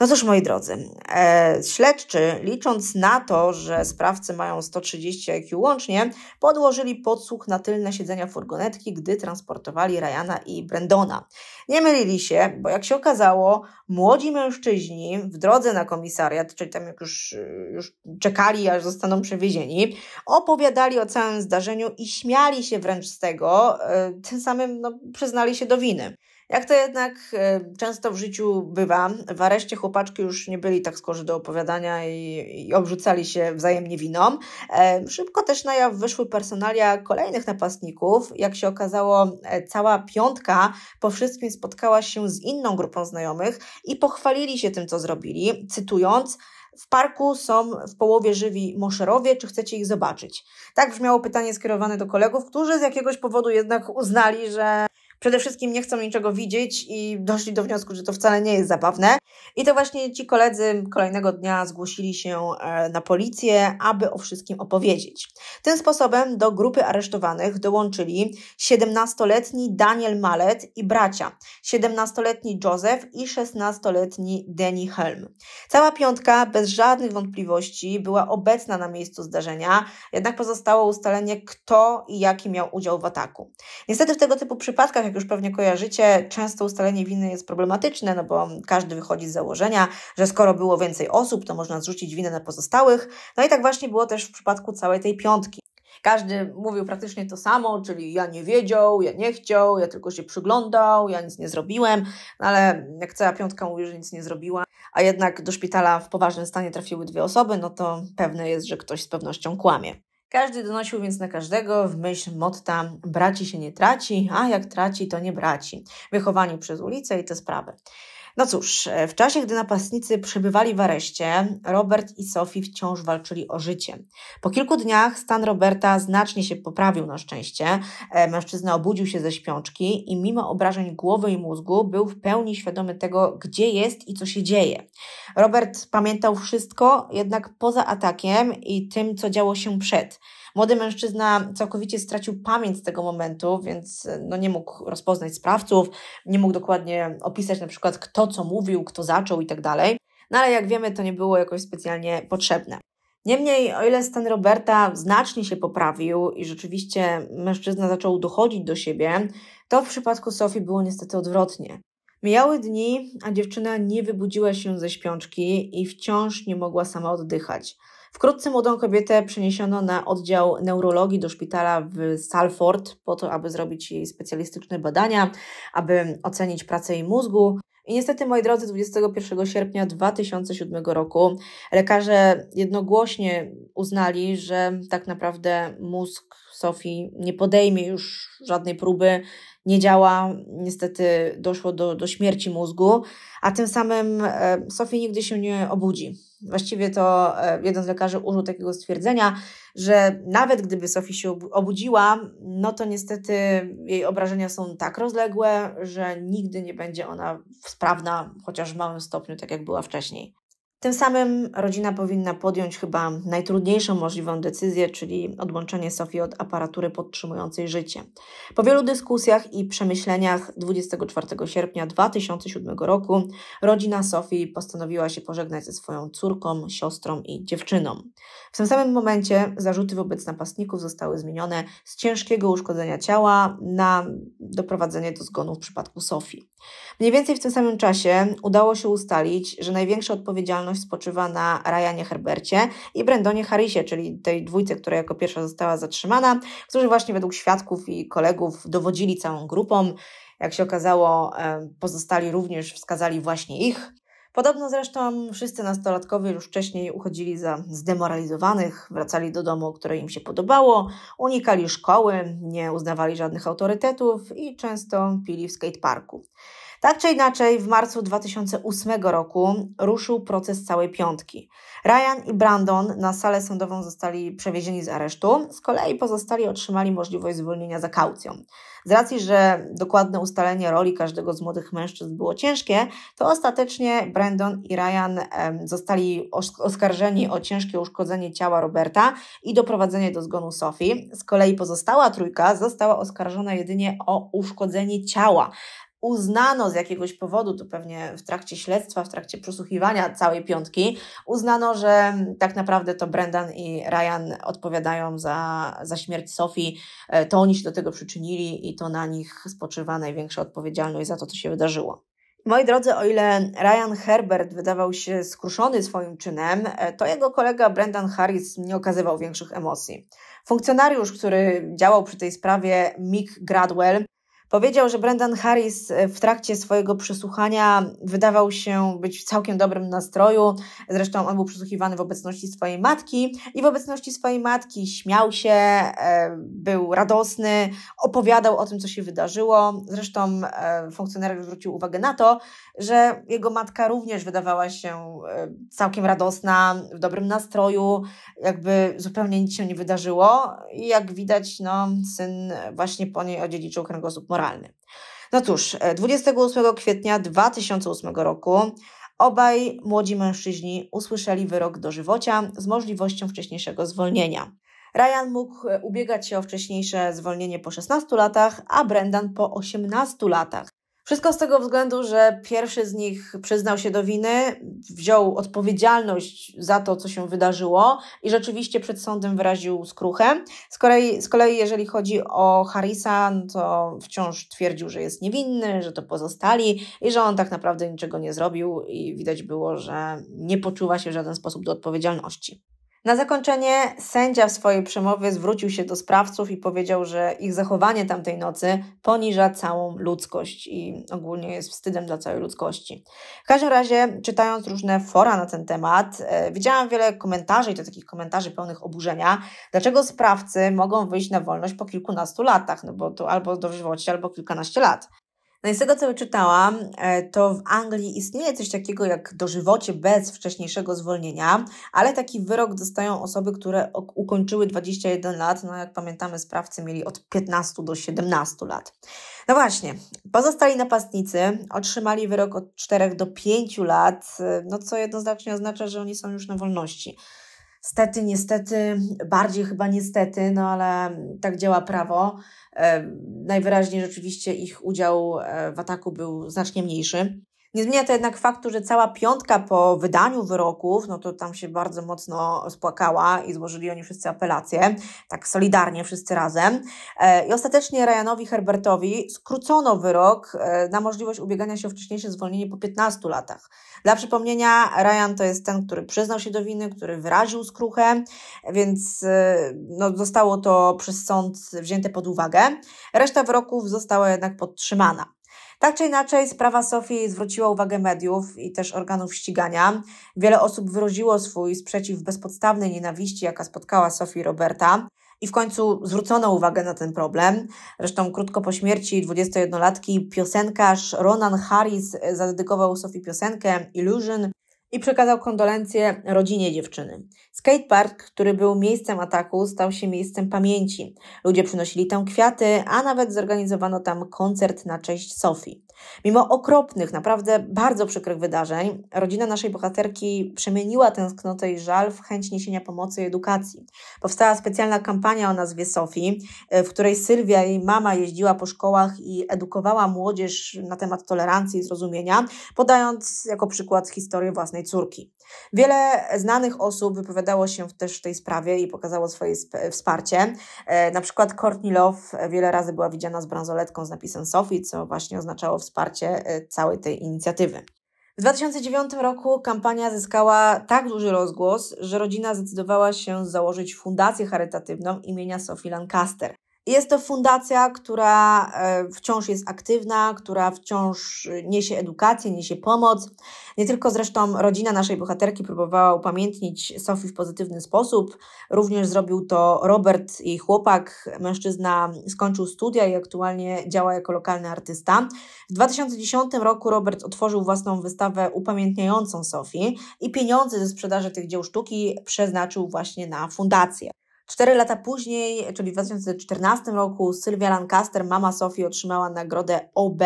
No cóż, moi drodzy, e, śledczy, licząc na to, że sprawcy mają 130 IQ łącznie, podłożyli podsłuch na tylne siedzenia furgonetki, gdy transportowali Ryana i Brendona. Nie mylili się, bo jak się okazało, młodzi mężczyźni w drodze na komisariat, czyli tam jak już, już czekali, aż zostaną przewiezieni, opowiadali o całym zdarzeniu i śmiali się wręcz z tego, e, tym samym no, przyznali się do winy. Jak to jednak e, często w życiu bywa, w areszcie chłopaczki już nie byli tak skorzy do opowiadania i, i obrzucali się wzajemnie winą. E, szybko też na jaw wyszły personalia kolejnych napastników. Jak się okazało, e, cała piątka po wszystkim spotkała się z inną grupą znajomych i pochwalili się tym, co zrobili, cytując w parku są w połowie żywi moszerowie, czy chcecie ich zobaczyć? Tak brzmiało pytanie skierowane do kolegów, którzy z jakiegoś powodu jednak uznali, że przede wszystkim nie chcą niczego widzieć i doszli do wniosku, że to wcale nie jest zabawne. I to właśnie ci koledzy kolejnego dnia zgłosili się e, na policję, aby o wszystkim opowiedzieć. Tym sposobem do grupy aresztowanych dołączyli 17-letni Daniel Malet i bracia, 17-letni Joseph i 16-letni Danny Helm. Cała piątka bez żadnych wątpliwości była obecna na miejscu zdarzenia, jednak pozostało ustalenie, kto i jaki miał udział w ataku. Niestety w tego typu przypadkach jak już pewnie kojarzycie, często ustalenie winy jest problematyczne, no bo każdy wychodzi z założenia, że skoro było więcej osób, to można zrzucić winę na pozostałych. No i tak właśnie było też w przypadku całej tej piątki. Każdy mówił praktycznie to samo, czyli ja nie wiedział, ja nie chciał, ja tylko się przyglądał, ja nic nie zrobiłem, no ale jak cała piątka mówi, że nic nie zrobiła, a jednak do szpitala w poważnym stanie trafiły dwie osoby, no to pewne jest, że ktoś z pewnością kłamie. Każdy donosił więc na każdego w myśl motta braci się nie traci, a jak traci to nie braci, wychowani przez ulicę i te sprawy. No cóż, w czasie, gdy napastnicy przebywali w areszcie, Robert i Sophie wciąż walczyli o życie. Po kilku dniach stan Roberta znacznie się poprawił na szczęście. E, mężczyzna obudził się ze śpiączki i mimo obrażeń głowy i mózgu był w pełni świadomy tego, gdzie jest i co się dzieje. Robert pamiętał wszystko, jednak poza atakiem i tym, co działo się przed. Młody mężczyzna całkowicie stracił pamięć z tego momentu, więc e, no, nie mógł rozpoznać sprawców, nie mógł dokładnie opisać na przykład kto co mówił, kto zaczął i tak dalej. No ale jak wiemy, to nie było jakoś specjalnie potrzebne. Niemniej, o ile stan Roberta znacznie się poprawił i rzeczywiście mężczyzna zaczął dochodzić do siebie, to w przypadku Sofii było niestety odwrotnie. Mijały dni, a dziewczyna nie wybudziła się ze śpiączki i wciąż nie mogła sama oddychać. Wkrótce młodą kobietę przeniesiono na oddział neurologii do szpitala w Salford po to, aby zrobić jej specjalistyczne badania, aby ocenić pracę jej mózgu. I niestety, moi drodzy, 21 sierpnia 2007 roku lekarze jednogłośnie uznali, że tak naprawdę mózg Sofii nie podejmie już żadnej próby, nie działa, niestety doszło do, do śmierci mózgu, a tym samym e, Sofii nigdy się nie obudzi. Właściwie to e, jeden z lekarzy użył takiego stwierdzenia, że nawet gdyby Sofi się obudziła, no to niestety jej obrażenia są tak rozległe, że nigdy nie będzie ona sprawna, chociaż w małym stopniu, tak jak była wcześniej. Tym samym rodzina powinna podjąć chyba najtrudniejszą możliwą decyzję, czyli odłączenie Sofii od aparatury podtrzymującej życie. Po wielu dyskusjach i przemyśleniach 24 sierpnia 2007 roku rodzina Sofii postanowiła się pożegnać ze swoją córką, siostrą i dziewczyną. W tym samym momencie zarzuty wobec napastników zostały zmienione z ciężkiego uszkodzenia ciała na doprowadzenie do zgonu w przypadku Sofii. Mniej więcej w tym samym czasie udało się ustalić, że największa odpowiedzialność odpowiedzialność spoczywa na Ryanie Herbercie i Brendonie Harrisie, czyli tej dwójce, która jako pierwsza została zatrzymana, którzy właśnie według świadków i kolegów dowodzili całą grupą. Jak się okazało, pozostali również wskazali właśnie ich. Podobno zresztą wszyscy nastolatkowie już wcześniej uchodzili za zdemoralizowanych, wracali do domu, które im się podobało, unikali szkoły, nie uznawali żadnych autorytetów i często pili w skateparku. Tak czy inaczej, w marcu 2008 roku ruszył proces całej piątki. Ryan i Brandon na salę sądową zostali przewiezieni z aresztu, z kolei pozostali otrzymali możliwość zwolnienia za kaucją. Z racji, że dokładne ustalenie roli każdego z młodych mężczyzn było ciężkie, to ostatecznie Brandon i Ryan zostali oskarżeni o ciężkie uszkodzenie ciała Roberta i doprowadzenie do zgonu Sophie. Z kolei pozostała trójka została oskarżona jedynie o uszkodzenie ciała uznano z jakiegoś powodu, to pewnie w trakcie śledztwa, w trakcie przesłuchiwania całej piątki, uznano, że tak naprawdę to Brendan i Ryan odpowiadają za, za śmierć Sofii. E, to oni się do tego przyczynili i to na nich spoczywa największa odpowiedzialność za to, co się wydarzyło. Moi drodzy, o ile Ryan Herbert wydawał się skruszony swoim czynem, e, to jego kolega Brendan Harris nie okazywał większych emocji. Funkcjonariusz, który działał przy tej sprawie, Mick Gradwell, Powiedział, że Brendan Harris e, w trakcie swojego przesłuchania wydawał się być w całkiem dobrym nastroju. Zresztą on był przesłuchiwany w obecności swojej matki i w obecności swojej matki śmiał się, e, był radosny, opowiadał o tym, co się wydarzyło. Zresztą e, funkcjonariusz zwrócił uwagę na to, że jego matka również wydawała się całkiem radosna, w dobrym nastroju, jakby zupełnie nic się nie wydarzyło. I jak widać, no, syn właśnie po niej odziedziczył kręgosłup moralny. No cóż, 28 e, kwietnia 2008 roku obaj młodzi mężczyźni usłyszeli wyrok dożywocia z możliwością wcześniejszego zwolnienia. Ryan mógł e, ubiegać się o wcześniejsze zwolnienie po 16 latach, a Brendan po 18 latach. Wszystko z tego względu, że pierwszy z nich przyznał się do winy, wziął odpowiedzialność za to, co się wydarzyło i rzeczywiście przed sądem wyraził skruchę. Z kolei, z kolei jeżeli chodzi o Harrisa, no to wciąż twierdził, że jest niewinny, że to pozostali i że on tak naprawdę niczego nie zrobił i widać było, że nie poczuwa się w żaden sposób do odpowiedzialności. Na zakończenie sędzia w swojej przemowie zwrócił się do sprawców i powiedział, że ich zachowanie tamtej nocy poniża całą ludzkość i ogólnie jest wstydem dla całej ludzkości. W każdym razie, czytając różne fora na ten temat, e, widziałam wiele komentarzy i to takich komentarzy pełnych oburzenia, dlaczego sprawcy mogą wyjść na wolność po kilkunastu latach, no bo to albo dożywocie, albo kilkanaście lat. No i z tego, co czytałam, e, to w Anglii istnieje coś takiego jak dożywocie bez wcześniejszego zwolnienia, ale taki wyrok dostają osoby, które ukończyły 21 lat. No jak pamiętamy, sprawcy mieli od 15 do 17 lat. No właśnie, pozostali napastnicy otrzymali wyrok od 4 do 5 lat, e, no co jednoznacznie oznacza, że oni są już na wolności stety, niestety, bardziej chyba niestety, no ale tak działa prawo. E, najwyraźniej rzeczywiście ich udział e, w ataku był znacznie mniejszy. Nie zmienia to jednak faktu, że cała piątka po wydaniu wyroków, no to tam się bardzo mocno spłakała i złożyli oni wszyscy apelacje, tak solidarnie wszyscy razem. E, I ostatecznie Ryanowi Herbertowi skrócono wyrok e, na możliwość ubiegania się o wcześniejsze zwolnienie po 15 latach. Dla przypomnienia, Ryan to jest ten, który przyznał się do winy, który wyraził skruchę, więc e, no, zostało to przez sąd wzięte pod uwagę. Reszta wyroków została jednak podtrzymana. Tak czy inaczej, sprawa Sofii zwróciła uwagę mediów i też organów ścigania. Wiele osób wyraziło swój sprzeciw bezpodstawnej nienawiści, jaka spotkała Sofii Roberta. I w końcu zwrócono uwagę na ten problem. Zresztą krótko po śmierci 21-latki piosenkarz Ronan Harris zadedykował Sofii piosenkę Illusion, i przekazał kondolencje rodzinie dziewczyny. Skatepark, który był miejscem ataku, stał się miejscem pamięci. Ludzie przynosili tam kwiaty, a nawet zorganizowano tam koncert na cześć Sofii. Mimo okropnych, naprawdę bardzo przykrych wydarzeń, rodzina naszej bohaterki przemieniła tęsknotę i żal w chęć niesienia pomocy i edukacji. Powstała specjalna kampania o nazwie Sofii, e, w której Sylwia i jej mama jeździła po szkołach i edukowała młodzież na temat tolerancji i zrozumienia, podając jako przykład historię własnej córki. Wiele znanych osób wypowiadało się też w tej sprawie i pokazało swoje wsparcie. E, na przykład Courtney Love wiele razy była widziana z bransoletką z napisem Sophie, co właśnie oznaczało wsparcie e, całej tej inicjatywy. W 2009 roku kampania zyskała tak duży rozgłos, że rodzina zdecydowała się założyć fundację charytatywną imienia Sophie Lancaster. Jest to fundacja, która e, wciąż jest aktywna, która wciąż niesie edukację, niesie pomoc. Nie tylko zresztą rodzina naszej bohaterki próbowała upamiętnić Sofii w pozytywny sposób, również zrobił to Robert, jej chłopak. Mężczyzna skończył studia i aktualnie działa jako lokalny artysta. W 2010 roku Robert otworzył własną wystawę upamiętniającą Sofię i pieniądze ze sprzedaży tych dzieł sztuki przeznaczył właśnie na fundację. Cztery lata później, czyli w 2014 roku, Sylwia Lancaster, mama Sofii, otrzymała nagrodę OB.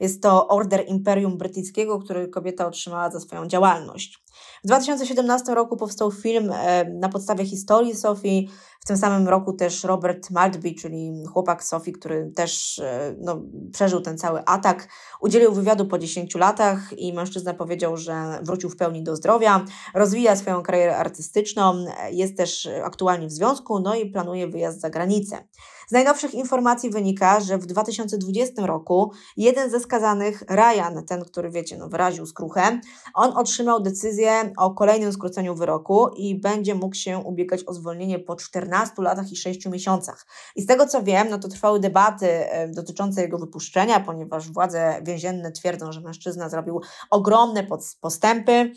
Jest to Order Imperium Brytyjskiego, który kobieta otrzymała za swoją działalność. W 2017 roku powstał film e, na podstawie historii Sofii. W tym samym roku też Robert Maltby, czyli chłopak Sofii, który też e, no, przeżył ten cały atak, udzielił wywiadu po 10 latach i mężczyzna powiedział, że wrócił w pełni do zdrowia, rozwija swoją karierę artystyczną, e, jest też aktualnie w związku, no i planuje wyjazd za granicę. Z najnowszych informacji wynika, że w 2020 roku jeden ze skazanych, Ryan, ten, który wiecie, no, wyraził skruchę, on otrzymał decyzję o kolejnym skróceniu wyroku i będzie mógł się ubiegać o zwolnienie po 14 latach i 6 miesiącach. I z tego co wiem, no to trwały debaty dotyczące jego wypuszczenia, ponieważ władze więzienne twierdzą, że mężczyzna zrobił ogromne postępy,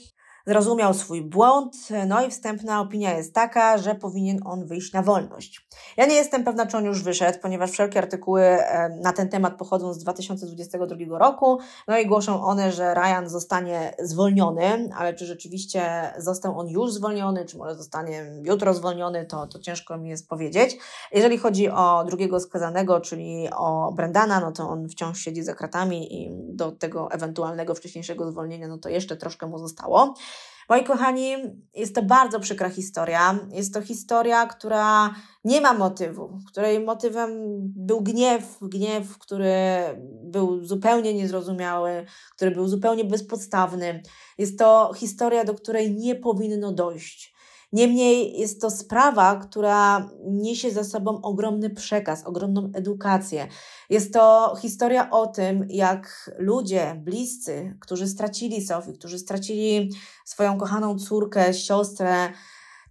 zrozumiał swój błąd, no i wstępna opinia jest taka, że powinien on wyjść na wolność. Ja nie jestem pewna, czy on już wyszedł, ponieważ wszelkie artykuły na ten temat pochodzą z 2022 roku, no i głoszą one, że Ryan zostanie zwolniony, ale czy rzeczywiście został on już zwolniony, czy może zostanie jutro zwolniony, to, to ciężko mi jest powiedzieć. Jeżeli chodzi o drugiego skazanego, czyli o Brendana, no to on wciąż siedzi za kratami i do tego ewentualnego wcześniejszego zwolnienia, no to jeszcze troszkę mu zostało. Moi kochani, jest to bardzo przykra historia. Jest to historia, która nie ma motywu, której motywem był gniew, gniew, który był zupełnie niezrozumiały, który był zupełnie bezpodstawny. Jest to historia, do której nie powinno dojść. Niemniej jest to sprawa, która niesie za sobą ogromny przekaz, ogromną edukację. Jest to historia o tym, jak ludzie, bliscy, którzy stracili Sofię, którzy stracili swoją kochaną córkę, siostrę,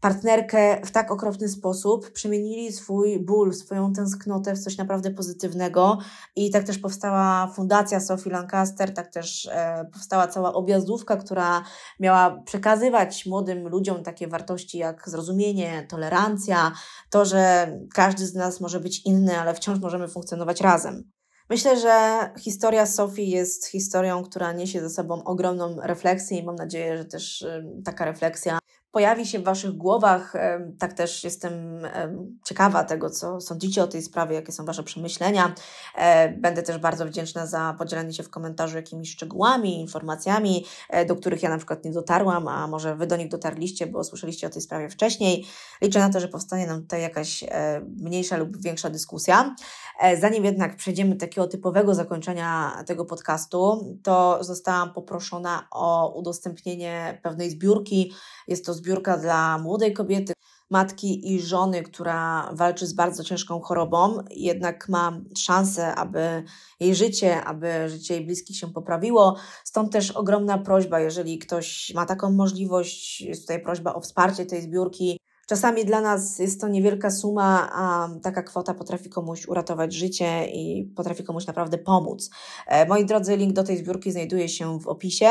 partnerkę w tak okropny sposób, przemienili swój ból, swoją tęsknotę w coś naprawdę pozytywnego i tak też powstała fundacja Sophie Lancaster, tak też e, powstała cała objazdówka, która miała przekazywać młodym ludziom takie wartości jak zrozumienie, tolerancja, to, że każdy z nas może być inny, ale wciąż możemy funkcjonować razem. Myślę, że historia Sofii jest historią, która niesie ze sobą ogromną refleksję i mam nadzieję, że też e, taka refleksja pojawi się w Waszych głowach. Tak też jestem ciekawa tego, co sądzicie o tej sprawie, jakie są Wasze przemyślenia. E, będę też bardzo wdzięczna za podzielenie się w komentarzu jakimiś szczegółami, informacjami, e, do których ja na przykład nie dotarłam, a może Wy do nich dotarliście, bo słyszeliście o tej sprawie wcześniej. Liczę na to, że powstanie nam tutaj jakaś e, mniejsza lub większa dyskusja. Zanim jednak przejdziemy do takiego typowego zakończenia tego podcastu, to zostałam poproszona o udostępnienie pewnej zbiórki. Jest to zbiórka dla młodej kobiety, matki i żony, która walczy z bardzo ciężką chorobą, jednak ma szansę, aby jej życie, aby życie jej bliskich się poprawiło. Stąd też ogromna prośba, jeżeli ktoś ma taką możliwość, jest tutaj prośba o wsparcie tej zbiórki Czasami dla nas jest to niewielka suma, a taka kwota potrafi komuś uratować życie i potrafi komuś naprawdę pomóc. E, moi drodzy, link do tej zbiórki znajduje się w opisie.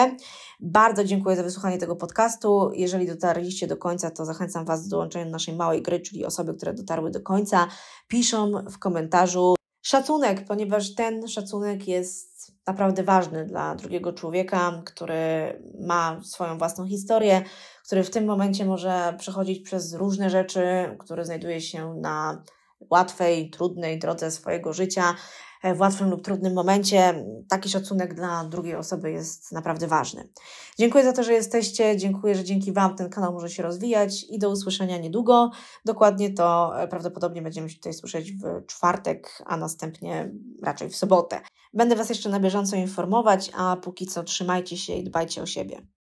Bardzo dziękuję za wysłuchanie tego podcastu. Jeżeli dotarliście do końca, to zachęcam Was do dołączenia do naszej małej gry, czyli osoby, które dotarły do końca, piszą w komentarzu szacunek, ponieważ ten szacunek jest naprawdę ważny dla drugiego człowieka, który ma swoją własną historię, który w tym momencie może przechodzić przez różne rzeczy, który znajduje się na łatwej, trudnej drodze swojego życia E, w łatwym lub trudnym momencie, taki szacunek dla drugiej osoby jest naprawdę ważny. Dziękuję za to, że jesteście, dziękuję, że dzięki Wam ten kanał może się rozwijać i do usłyszenia niedługo. Dokładnie to e, prawdopodobnie będziemy się tutaj słyszeć w czwartek, a następnie raczej w sobotę. Będę Was jeszcze na bieżąco informować, a póki co trzymajcie się i dbajcie o siebie.